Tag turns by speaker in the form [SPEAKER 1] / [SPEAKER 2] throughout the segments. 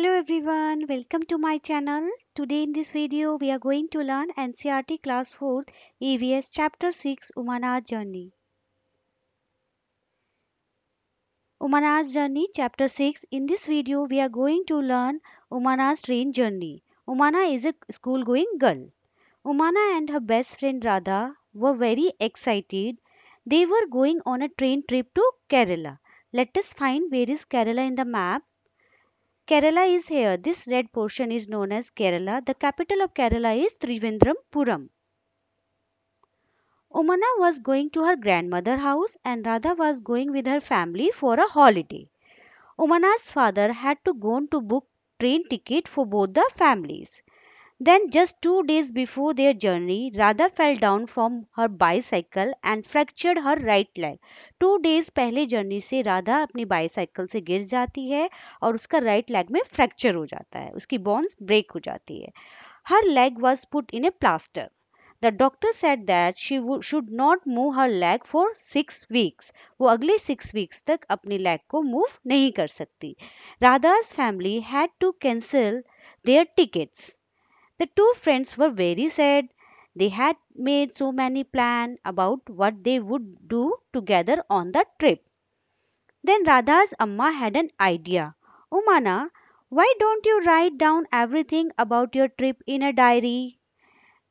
[SPEAKER 1] Hello everyone, welcome to my channel. Today in this video, we are going to learn NCRT Class 4 EVS Chapter 6 Umana's Journey. Umana's Journey Chapter 6 In this video, we are going to learn Umana's train journey. Umana is a school-going girl. Umana and her best friend Radha were very excited. They were going on a train trip to Kerala. Let us find where is Kerala in the map Kerala is here. This red portion is known as Kerala. The capital of Kerala is Trivandrum Omana was going to her grandmother's house and Radha was going with her family for a holiday. Omana's father had to go to book train ticket for both the families. Then, just two days before their journey, Radha fell down from her bicycle and fractured her right leg. Two days पहले journey से राधा अपनी bicycle से गिर जाती है और उसका right leg में फ्रैक्चर हो जाता है उसकी बोन्स ब्रेक हो जाती है her leg was put in a plaster the doctor said that she should not move her leg for six weeks वो अगले सिक्स वीक्स तक अपने लेग को मूव नहीं कर सकती Radha's family had to cancel their tickets The two friends were very sad. They had made so many plans about what they would do together on the trip. Then Radha's Amma had an idea. Umana, why don't you write down everything about your trip in a diary?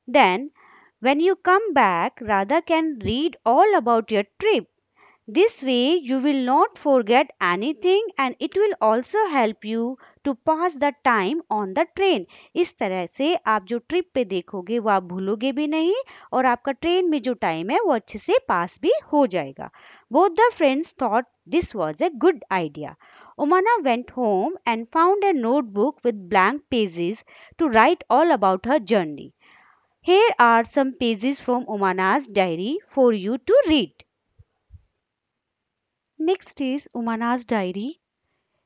[SPEAKER 1] Then, when you come back, Radha can read all about your trip. This way, you will not forget anything and it will also help you to pass the time on the train इस तरह से आप जो trip पे देखोगे वो आप भूलोगे भी नहीं और आपका ट्रेन में जो टाइम है वो अच्छे से पास भी हो जाएगा both the friends thought this was a good idea Umana went home and found a notebook with blank pages to write all about her journey. Here are some pages from Umana's diary for you to read. Next is Umana's diary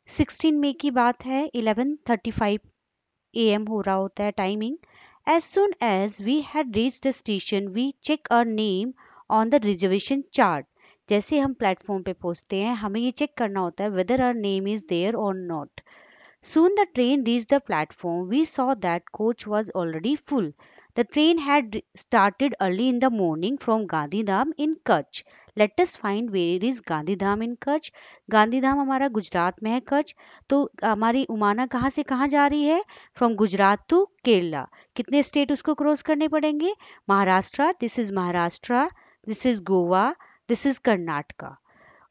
[SPEAKER 1] 16 मई की बात है 11:35 AM हो रहा होता है timing as soon as we had reach the station we check our name on the reservation chart जैसे हम प्लेटफॉर्म पे पहुंचते हैं हमें ये चेक करना होता है whether our name is there और not soon the train reach the platform we saw that coach was already full The train had started early in the morning from Gandhidham in Kutch. Let us find where is Gandhidham in Kutch Gandhidham हमारा गुजरात में है कच्छ तो हमारी उमाना कहाँ से कहाँ जा रही है फ्रॉम गुजरात टू केरला कितने स्टेट उसको क्रॉस करने पड़ेंगे Maharashtra this is Maharashtra this is Goa this is Karnataka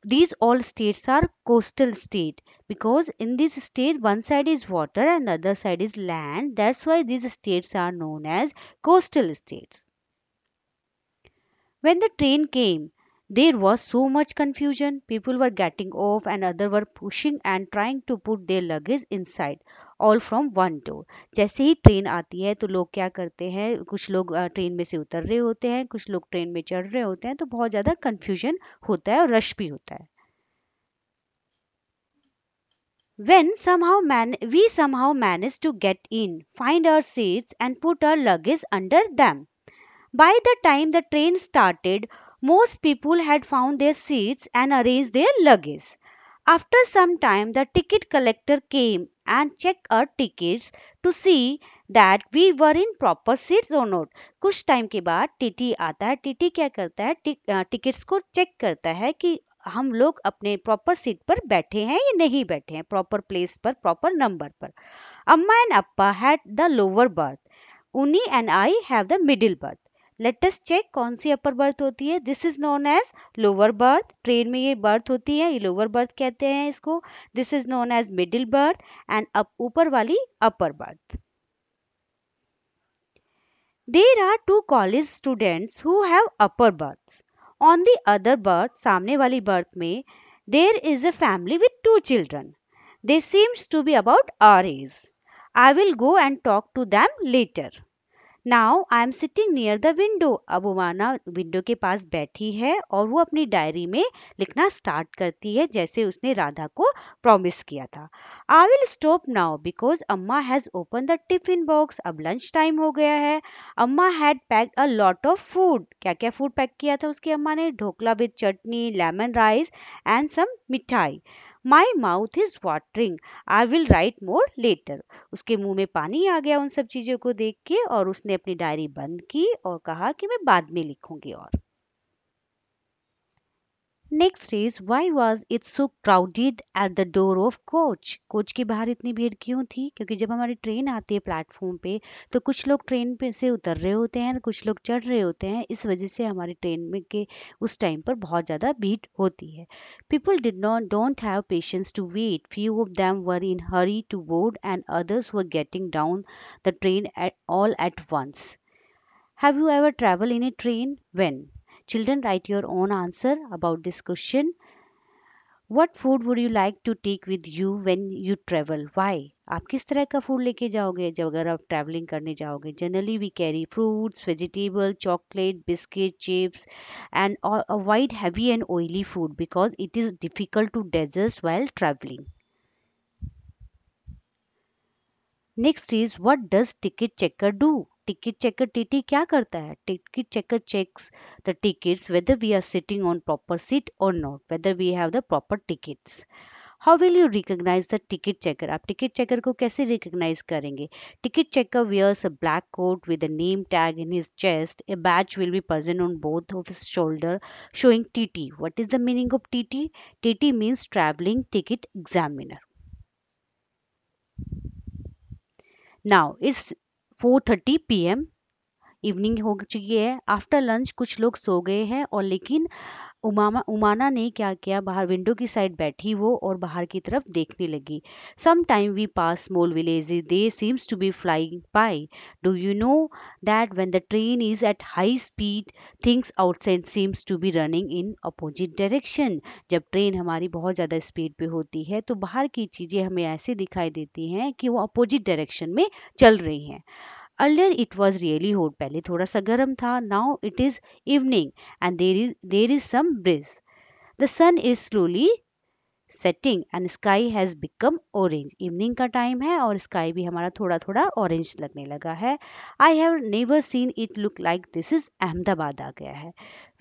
[SPEAKER 1] these all states are coastal state because in this state one side is water and the other side is land that's why these states are known as coastal states when the train came there was so much confusion people were getting off and other were pushing and trying to put their luggage inside all from one door जैसे ही train आती है तो लोग क्या करते हैं कुछ लोग ट्रेन में से उतर रहे होते हैं कुछ लोग ट्रेन में चढ़ रहे होते हैं तो बहुत ज़्यादा कन्फ्यूजन होता है और रश भी होता है when somehow man we somehow manage to get in find our seats and put our luggage under them by the time the train started most people had found their seats and arranged their luggage After some time, the ticket collector came and checked our tickets to see that we were in proper seats or not कुछ time के बाद TT आता है TT क्या करता है tickets को check करता है कि हम लोग अपने प्रॉपर सीट पर बैठे हैं या नहीं बैठे हैं प्रॉपर प्लेस पर प्रॉपर नंबर पर Amma and Appa had the lower berth उनी and I have the middle berth let us check कौन सी अपर बर्थ होती है this is known as lower berth train में ये बर्थ होती है ये लोअर बर्थ कहते हैं इसको this is known as middle berth and up ऊपर वाली upper berth there are two college students who have upper berth on the other berth सामने वाली बर्थ में there is a family with two children they seems to be about our age I will go and talk to them later now I am sitting near the window अब Umana window के पास बैठी है और वो अपनी diary में लिखना start करती है जैसे उसने राधा को प्रॉमिस किया था I will stop now because Amma has open the tiffin box अब लंच टाइम हो गया है Amma had packed a lot of food क्या क्या फूड पैक किया था उसकी अम्मा ने dhokla with chutney lemon rice and some mithai my mouth is watering I will write more later उसके मुंह में पानी आ गया उन सब चीज़ों को देख के और उसने अपनी डायरी बंद की और कहा कि मैं बाद में लिखूंगी और next is why was it so crowded at the door of coach coach के बाहर इतनी भीड़ क्यों थी क्योंकि जब हमारी ट्रेन आती है प्लेटफॉर्म पे तो कुछ लोग ट्रेन पे से उतर रहे होते हैं कुछ लोग चढ़ रहे होते हैं इस वजह से हमारी ट्रेन में के उस टाइम पर बहुत ज़्यादा भीड़ होती है people did not don't have patience to wait few of them were in hurry to board and others were getting down the train at all at once have you ever travel in a train when Children, write your own answer about this question. What food would you like to take with you when you travel why आप किस तरह का food लेके जाओगे जब अगर आप travelling करने जाओगे generally we carry fruits vegetable chocolate biscuit chips and avoid heavy and oily food because it is difficult to digest while travelling next is what does ticket checker do ticket checker TT क्या करता है ticket checker checks the tickets whether we are sitting on proper seat और not whether we have the proper tickets how will you recognise the ticket checker आप ticket checker को कैसे recognise करेंगे ticket checker wears a black coat with a name tag in his chest a badge will be present on both of his shoulder showing T T what is the meaning of T T T T means travelling ticket examiner now इस four thirty P M evening हो चुकी है after lunch कुछ लोग सो गए हैं और लेकिन उमामा उमाना ने क्या किया बाहर विंडो की साइड बैठी वो और बाहर की तरफ देखने लगी some time we pass small village they seems to be flying by do you know that when the train is at high speed things outside seems to be running in opposite direction जब train हमारी बहुत ज़्यादा speed पे होती है तो बाहर की चीज़ें हमें ऐसे दिखाई देती हैं कि वो अपोजिट डायरेक्शन में चल रही हैं अर्लियर इट वॉज रियली होट पहले थोड़ा सा गर्म था now it is evening and there is there is some bridge the sun is slowly setting and sky has become orange evening का टाइम है और स्काई भी हमारा थोड़ा थोड़ा ऑरेंज लगने लगा है I have never seen it look like this is Ahmedabad आ गया है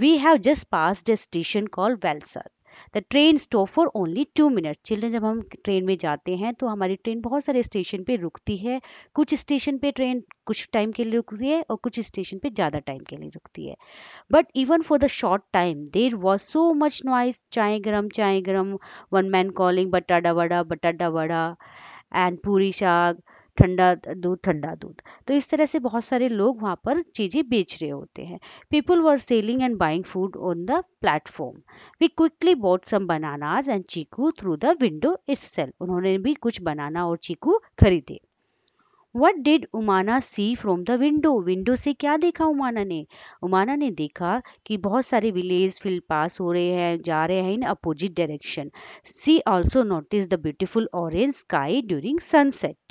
[SPEAKER 1] we have just pass a station call Valsad the train stop for only two minute children जब हम ट्रेन में जाते हैं तो हमारी ट्रेन बहुत सारे स्टेशन पे रुकती है कुछ स्टेशन पे ट्रेन कुछ टाइम के लिए रुकती है और कुछ स्टेशन पे ज़्यादा टाइम के लिए रुकती है but even for the short time there was so much noise chai गरम चाय गरम one man calling batata vada batata vada and puri शाग ठंडा दूध ठंडा दूध तो इस तरह से बहुत सारे लोग वहाँ पर चीज़ें बेच रहे होते हैं people were selling and buying food on the platform we quickly bought some bananas and chikoo through the window it's उन्होंने भी कुछ बनाना और चीकू खरीदे what did Umana see from the window window से क्या देखा उमाना ने उमाना ने देखा कि बहुत सारे विलेज फील्ड पास हो रहे हैं जा रहे हैं in opposite direction see also notice the beautiful orange sky during sunset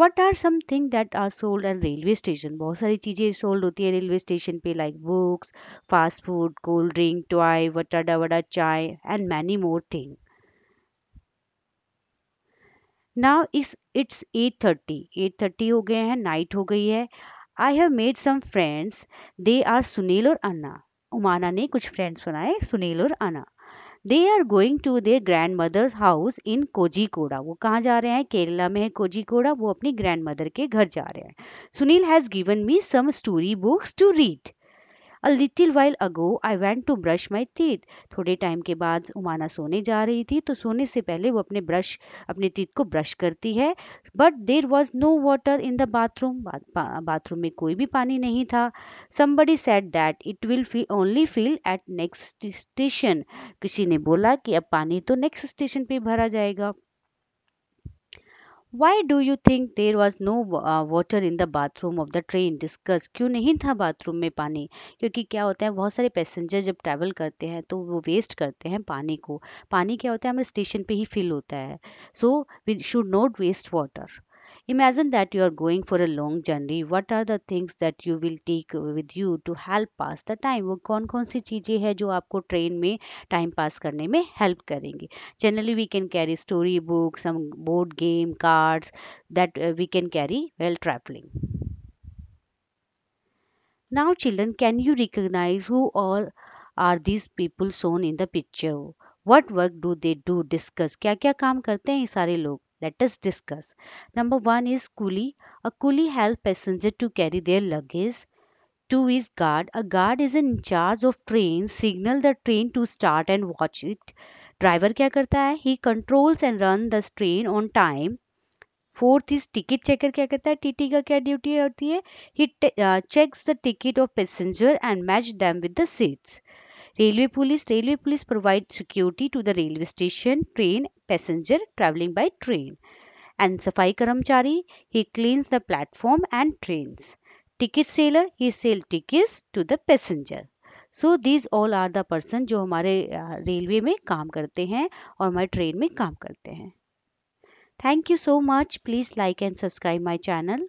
[SPEAKER 1] what are some that are sold and railway station बहुत सारी चीज़ें सोल्ड होती है रेलवे स्टेशन पे like books fast food cold drink toy batata vada chai and many more thing now is it's eight thirty eight thirty हो गए हैं night हो गई है I have made some friends they are Sunil और अन्ना उमाना ने कुछ फ्रेंड्स बनाए सुनील और Anna they are going to their grandmother house in Kozhikode वो कहाँ जा रहे हैं केरला में है कोजीकोड़ा वो अपनी ग्रैंड मदर के घर जा रहे हैं Sunil has given me some story books to read a little while ago I went to brush my teeth थोड़े टाइम के बाद उमाना सोने जा रही थी तो सोने से पहले वो अपने ब्रश अपने टीथ को ब्रश करती है but there was no water in the bathroom bathroom में कोई भी पानी नहीं था somebody said that it will fill only fill at next station किसी ने बोला कि अब पानी तो नेक्स्ट स्टेशन पर भरा जाएगा Why do you think there was no water in the bathroom of the train डिस्कस क्यों नहीं था बाथरूम में पानी क्योंकि क्या होता है बहुत सारे पैसेंजर जब ट्रैवल करते हैं तो वो वेस्ट करते हैं पानी को पानी क्या होता है हमारे स्टेशन पे ही फिल होता है so we should not waste water Imagine that you are going for a long journey. What are the things that you will take with you to help pass the time? वो कौन कौन सी चीज़ें हैं जो आपको ट्रेन में time pass करने में हेल्प करेंगी generally we can carry story book some board game cards that we can carry while traveling Now, children, can you recognize who all are these people shown in the picture? What work do they do? Discuss. क्या क्या काम करते हैं ये सारे लोग let us discuss. Number one is coolie. A coolie help passenger to carry their luggage. Two is guard. A guard is in charge of train, signal the train to start and watch it. Driver kya karta hai? He controls and run the train on time. Fourth is ticket checker kya karta hai? TT ka kya duty hoti hai? He uh, checks the ticket of passenger and match them with the seats. Railway Police Railway Police provide security to the railway station, train, passenger traveling by train. And Safai Karamchari, he cleans the platform and trains. Ticket seller, he sell tickets to the passenger. So these all are the person जो हमारे railway में काम करते हैं और हमारे train में काम करते हैं thank you so much please like and subscribe my channel